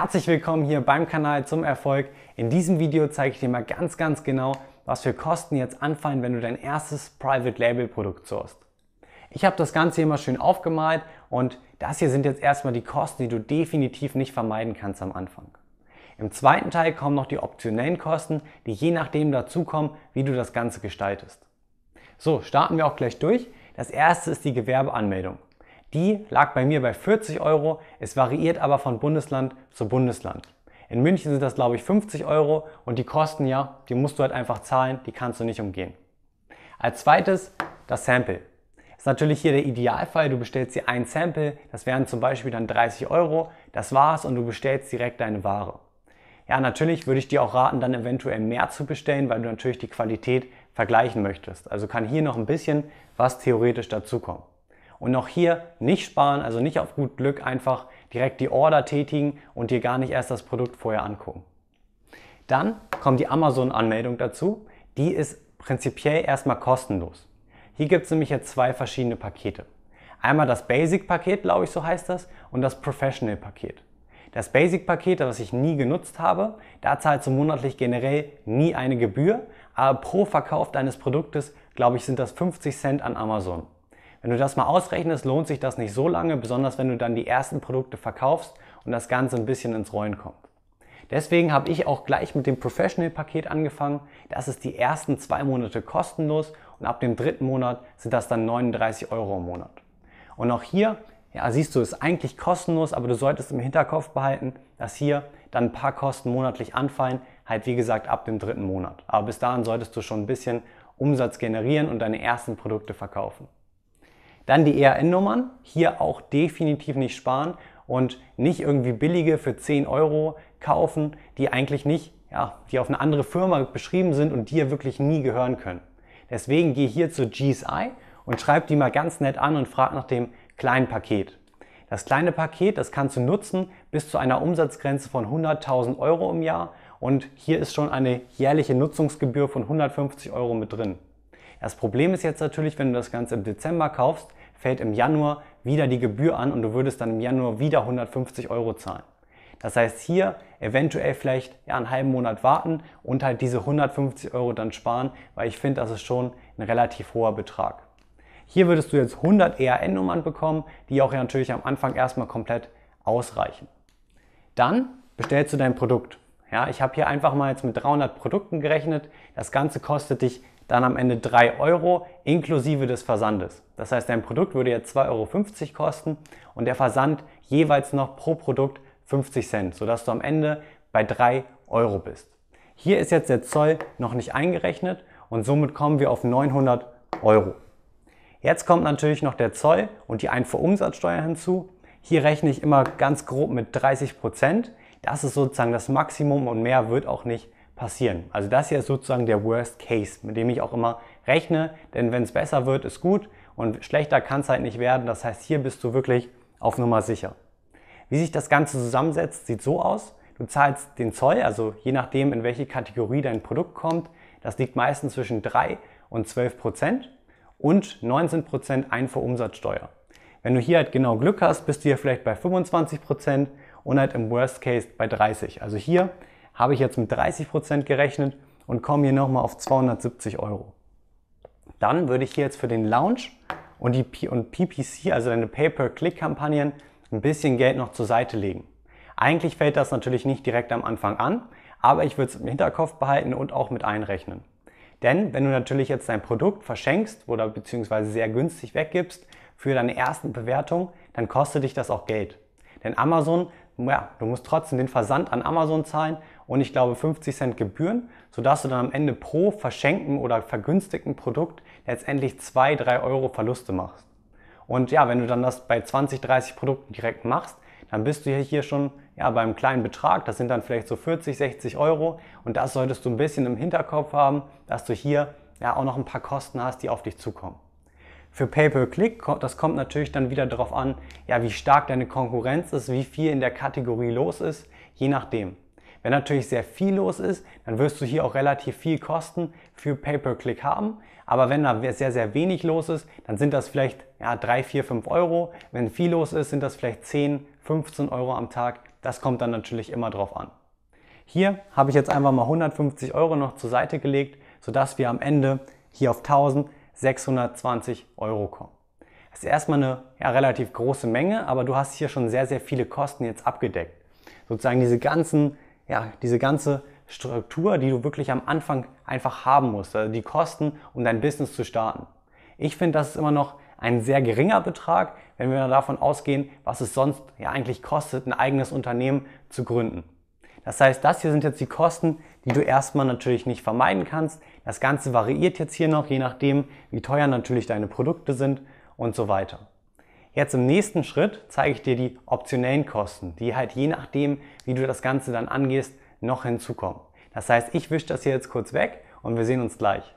Herzlich willkommen hier beim Kanal zum Erfolg. In diesem Video zeige ich dir mal ganz, ganz genau, was für Kosten jetzt anfallen, wenn du dein erstes Private Label Produkt sourst. Ich habe das Ganze hier mal schön aufgemalt und das hier sind jetzt erstmal die Kosten, die du definitiv nicht vermeiden kannst am Anfang. Im zweiten Teil kommen noch die optionellen Kosten, die je nachdem dazukommen, wie du das Ganze gestaltest. So, starten wir auch gleich durch. Das erste ist die Gewerbeanmeldung. Die lag bei mir bei 40 Euro. Es variiert aber von Bundesland zu Bundesland. In München sind das, glaube ich, 50 Euro und die Kosten, ja, die musst du halt einfach zahlen, die kannst du nicht umgehen. Als zweites das Sample. Ist natürlich hier der Idealfall, du bestellst dir ein Sample, das wären zum Beispiel dann 30 Euro, das war's und du bestellst direkt deine Ware. Ja, natürlich würde ich dir auch raten, dann eventuell mehr zu bestellen, weil du natürlich die Qualität vergleichen möchtest. Also kann hier noch ein bisschen was theoretisch dazukommen. Und auch hier nicht sparen, also nicht auf gut Glück einfach direkt die Order tätigen und dir gar nicht erst das Produkt vorher angucken. Dann kommt die Amazon-Anmeldung dazu. Die ist prinzipiell erstmal kostenlos. Hier gibt es nämlich jetzt zwei verschiedene Pakete. Einmal das Basic-Paket, glaube ich, so heißt das, und das Professional-Paket. Das Basic-Paket, das ich nie genutzt habe, da zahlst du monatlich generell nie eine Gebühr, aber pro Verkauf deines Produktes, glaube ich, sind das 50 Cent an Amazon. Wenn du das mal ausrechnest, lohnt sich das nicht so lange, besonders wenn du dann die ersten Produkte verkaufst und das Ganze ein bisschen ins Rollen kommt. Deswegen habe ich auch gleich mit dem Professional-Paket angefangen. Das ist die ersten zwei Monate kostenlos und ab dem dritten Monat sind das dann 39 Euro im Monat. Und auch hier, ja, siehst du, ist eigentlich kostenlos, aber du solltest im Hinterkopf behalten, dass hier dann ein paar Kosten monatlich anfallen, halt wie gesagt ab dem dritten Monat. Aber bis dahin solltest du schon ein bisschen Umsatz generieren und deine ersten Produkte verkaufen. Dann die ERN-Nummern, hier auch definitiv nicht sparen und nicht irgendwie billige für 10 Euro kaufen, die eigentlich nicht, ja, die auf eine andere Firma beschrieben sind und dir wirklich nie gehören können. Deswegen geh hier zu GSI und schreib die mal ganz nett an und frag nach dem kleinen Paket. Das kleine Paket, das kannst du nutzen bis zu einer Umsatzgrenze von 100.000 Euro im Jahr und hier ist schon eine jährliche Nutzungsgebühr von 150 Euro mit drin. Das Problem ist jetzt natürlich, wenn du das Ganze im Dezember kaufst, fällt im Januar wieder die Gebühr an und du würdest dann im Januar wieder 150 Euro zahlen. Das heißt, hier eventuell vielleicht ja, einen halben Monat warten und halt diese 150 Euro dann sparen, weil ich finde, das ist schon ein relativ hoher Betrag. Hier würdest du jetzt 100 ERN-Nummern bekommen, die auch ja natürlich am Anfang erstmal komplett ausreichen. Dann bestellst du dein Produkt. Ja, ich habe hier einfach mal jetzt mit 300 Produkten gerechnet. Das Ganze kostet dich dann am Ende 3 Euro inklusive des Versandes. Das heißt, dein Produkt würde jetzt 2,50 Euro kosten und der Versand jeweils noch pro Produkt 50 Cent, sodass du am Ende bei 3 Euro bist. Hier ist jetzt der Zoll noch nicht eingerechnet und somit kommen wir auf 900 Euro. Jetzt kommt natürlich noch der Zoll und die Einfuhrumsatzsteuer hinzu. Hier rechne ich immer ganz grob mit 30 Prozent. Das ist sozusagen das Maximum und mehr wird auch nicht passieren. Also das hier ist sozusagen der Worst Case, mit dem ich auch immer rechne, denn wenn es besser wird, ist gut und schlechter kann es halt nicht werden. Das heißt, hier bist du wirklich auf Nummer sicher. Wie sich das Ganze zusammensetzt, sieht so aus. Du zahlst den Zoll, also je nachdem, in welche Kategorie dein Produkt kommt. Das liegt meistens zwischen 3 und 12 Prozent und 19 Prozent Einfuhrumsatzsteuer. Wenn du hier halt genau Glück hast, bist du hier vielleicht bei 25 Prozent und halt im Worst Case bei 30. Also hier habe ich jetzt mit 30% Prozent gerechnet und komme hier nochmal auf 270 Euro. Dann würde ich hier jetzt für den Lounge und die P und PPC, also deine Pay-per-Click-Kampagnen, ein bisschen Geld noch zur Seite legen. Eigentlich fällt das natürlich nicht direkt am Anfang an, aber ich würde es im Hinterkopf behalten und auch mit einrechnen. Denn wenn du natürlich jetzt dein Produkt verschenkst oder beziehungsweise sehr günstig weggibst für deine ersten Bewertungen, dann kostet dich das auch Geld. Denn Amazon, ja, du musst trotzdem den Versand an Amazon zahlen, und ich glaube 50 Cent Gebühren, sodass du dann am Ende pro verschenken oder vergünstigten Produkt letztendlich 2, 3 Euro Verluste machst. Und ja, wenn du dann das bei 20, 30 Produkten direkt machst, dann bist du hier schon ja, beim kleinen Betrag, das sind dann vielleicht so 40, 60 Euro und das solltest du ein bisschen im Hinterkopf haben, dass du hier ja auch noch ein paar Kosten hast, die auf dich zukommen. Für Pay-per-Click, das kommt natürlich dann wieder darauf an, ja, wie stark deine Konkurrenz ist, wie viel in der Kategorie los ist, je nachdem. Wenn natürlich sehr viel los ist, dann wirst du hier auch relativ viel Kosten für Pay-per-Click haben. Aber wenn da sehr, sehr wenig los ist, dann sind das vielleicht ja, 3, 4, 5 Euro. Wenn viel los ist, sind das vielleicht 10, 15 Euro am Tag. Das kommt dann natürlich immer drauf an. Hier habe ich jetzt einfach mal 150 Euro noch zur Seite gelegt, sodass wir am Ende hier auf 1620 Euro kommen. Das ist erstmal eine ja, relativ große Menge, aber du hast hier schon sehr, sehr viele Kosten jetzt abgedeckt. Sozusagen diese ganzen ja, diese ganze Struktur, die du wirklich am Anfang einfach haben musst, also die Kosten, um dein Business zu starten. Ich finde, das ist immer noch ein sehr geringer Betrag, wenn wir davon ausgehen, was es sonst ja eigentlich kostet, ein eigenes Unternehmen zu gründen. Das heißt, das hier sind jetzt die Kosten, die du erstmal natürlich nicht vermeiden kannst. Das Ganze variiert jetzt hier noch, je nachdem, wie teuer natürlich deine Produkte sind und so weiter. Jetzt im nächsten Schritt zeige ich dir die optionellen Kosten, die halt je nachdem, wie du das Ganze dann angehst, noch hinzukommen. Das heißt, ich wische das hier jetzt kurz weg und wir sehen uns gleich.